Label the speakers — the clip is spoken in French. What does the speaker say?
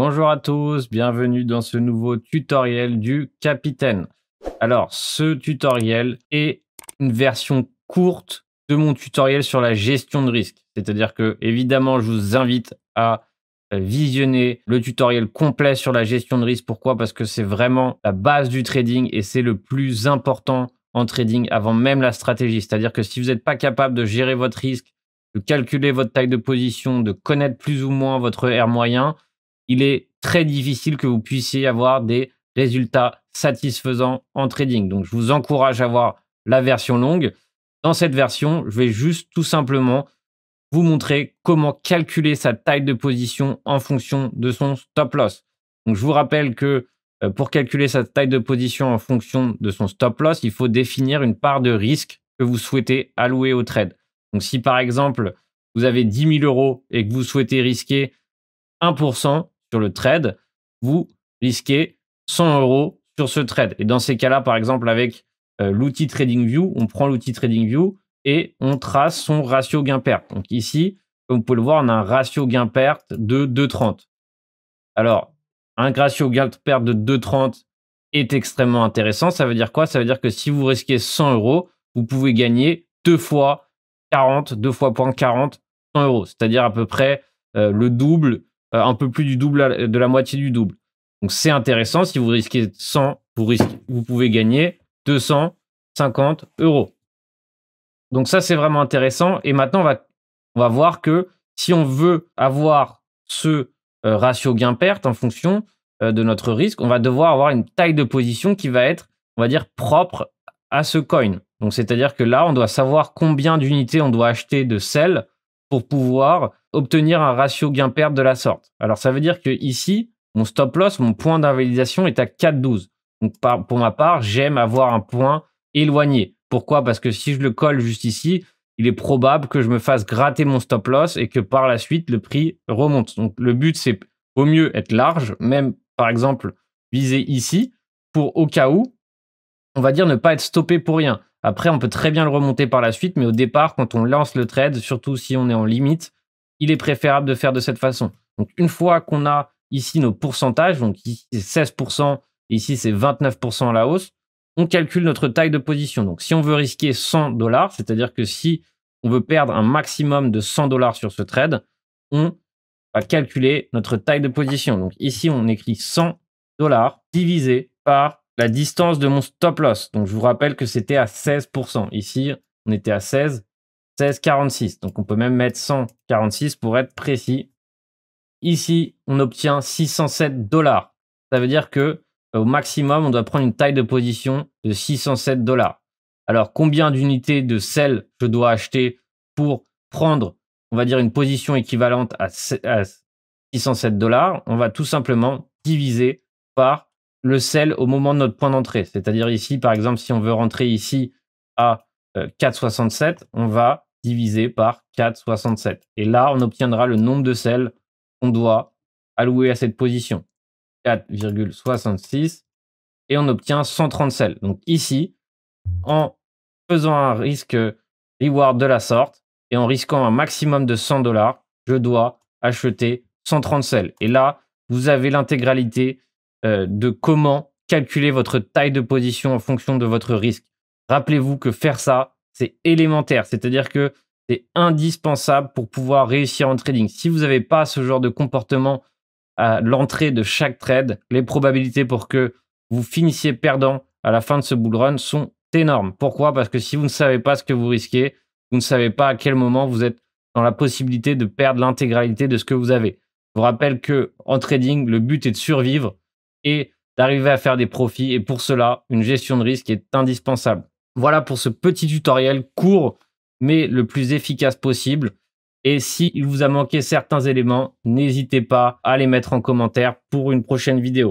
Speaker 1: Bonjour à tous, bienvenue dans ce nouveau tutoriel du Capitaine. Alors, ce tutoriel est une version courte de mon tutoriel sur la gestion de risque. C'est-à-dire que, évidemment, je vous invite à visionner le tutoriel complet sur la gestion de risque. Pourquoi Parce que c'est vraiment la base du trading et c'est le plus important en trading avant même la stratégie. C'est-à-dire que si vous n'êtes pas capable de gérer votre risque, de calculer votre taille de position, de connaître plus ou moins votre R moyen, il est très difficile que vous puissiez avoir des résultats satisfaisants en trading. Donc, je vous encourage à voir la version longue. Dans cette version, je vais juste tout simplement vous montrer comment calculer sa taille de position en fonction de son stop loss. Donc, je vous rappelle que euh, pour calculer sa taille de position en fonction de son stop loss, il faut définir une part de risque que vous souhaitez allouer au trade. Donc, si par exemple, vous avez 10 000 euros et que vous souhaitez risquer 1%, sur le trade, vous risquez 100 euros sur ce trade. Et dans ces cas-là, par exemple, avec euh, l'outil TradingView, on prend l'outil TradingView et on trace son ratio gain-perte. Donc ici, comme vous pouvez le voir, on a un ratio gain-perte de 2,30. Alors, un ratio gain-perte de 2,30 est extrêmement intéressant. Ça veut dire quoi Ça veut dire que si vous risquez 100 euros, vous pouvez gagner 2 fois 40, 2 fois 40 100 euros. C'est-à-dire à peu près euh, le double euh, un peu plus du double de la moitié du double. Donc c'est intéressant. Si vous risquez 100, vous, vous pouvez gagner 250 euros. Donc ça, c'est vraiment intéressant. Et maintenant, on va, on va voir que si on veut avoir ce euh, ratio gain-perte en fonction euh, de notre risque, on va devoir avoir une taille de position qui va être, on va dire, propre à ce coin. Donc c'est-à-dire que là, on doit savoir combien d'unités on doit acheter de celles pour pouvoir obtenir un ratio gain-perte de la sorte. Alors ça veut dire que ici, mon stop loss, mon point d'invalidation est à 4,12. Donc pour ma part, j'aime avoir un point éloigné. Pourquoi Parce que si je le colle juste ici, il est probable que je me fasse gratter mon stop loss et que par la suite le prix remonte. Donc le but c'est au mieux être large, même par exemple viser ici pour au cas où, on va dire ne pas être stoppé pour rien. Après, on peut très bien le remonter par la suite, mais au départ, quand on lance le trade, surtout si on est en limite, il est préférable de faire de cette façon. Donc, une fois qu'on a ici nos pourcentages, donc ici c'est 16%, ici c'est 29% à la hausse, on calcule notre taille de position. Donc, si on veut risquer 100 dollars, c'est-à-dire que si on veut perdre un maximum de 100 dollars sur ce trade, on va calculer notre taille de position. Donc, ici, on écrit 100 dollars divisé par la distance de mon stop loss. Donc, je vous rappelle que c'était à 16%. Ici, on était à 16, 46 Donc, on peut même mettre 146 pour être précis. Ici, on obtient 607 dollars. Ça veut dire que euh, au maximum, on doit prendre une taille de position de 607 dollars. Alors, combien d'unités de sel je dois acheter pour prendre, on va dire, une position équivalente à 607 dollars On va tout simplement diviser par le sel au moment de notre point d'entrée. C'est-à-dire ici, par exemple, si on veut rentrer ici à 4,67, euh, on va diviser par 4,67. Et là, on obtiendra le nombre de sel qu'on doit allouer à cette position. 4,66 et on obtient 130 sel. Donc ici, en faisant un risque reward de la sorte et en risquant un maximum de 100 dollars, je dois acheter 130 sel Et là, vous avez l'intégralité euh, de comment calculer votre taille de position en fonction de votre risque. Rappelez-vous que faire ça, c'est élémentaire, c'est-à-dire que c'est indispensable pour pouvoir réussir en trading. Si vous n'avez pas ce genre de comportement à l'entrée de chaque trade, les probabilités pour que vous finissiez perdant à la fin de ce bull run sont énormes. Pourquoi Parce que si vous ne savez pas ce que vous risquez, vous ne savez pas à quel moment vous êtes dans la possibilité de perdre l'intégralité de ce que vous avez. Je vous rappelle que en trading, le but est de survivre et d'arriver à faire des profits. Et pour cela, une gestion de risque est indispensable. Voilà pour ce petit tutoriel court, mais le plus efficace possible. Et s'il vous a manqué certains éléments, n'hésitez pas à les mettre en commentaire pour une prochaine vidéo.